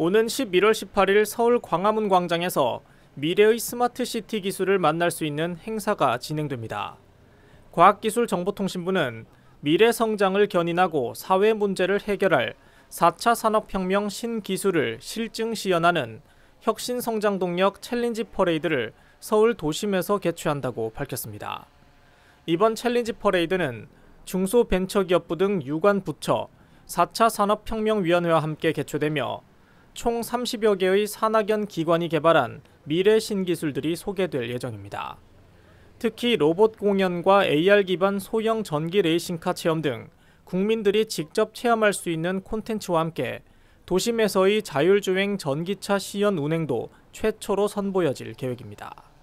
오는 11월 18일 서울 광화문 광장에서 미래의 스마트시티 기술을 만날 수 있는 행사가 진행됩니다. 과학기술정보통신부는 미래 성장을 견인하고 사회 문제를 해결할 4차 산업혁명 신기술을 실증 시연하는 혁신성장동력 챌린지 퍼레이드를 서울 도심에서 개최한다고 밝혔습니다. 이번 챌린지 퍼레이드는 중소벤처기업부 등 유관 부처, 4차 산업혁명위원회와 함께 개최되며 총 30여 개의 산학연 기관이 개발한 미래 신기술들이 소개될 예정입니다. 특히 로봇 공연과 AR 기반 소형 전기 레이싱카 체험 등 국민들이 직접 체험할 수 있는 콘텐츠와 함께 도심에서의 자율주행 전기차 시연 운행도 최초로 선보여질 계획입니다.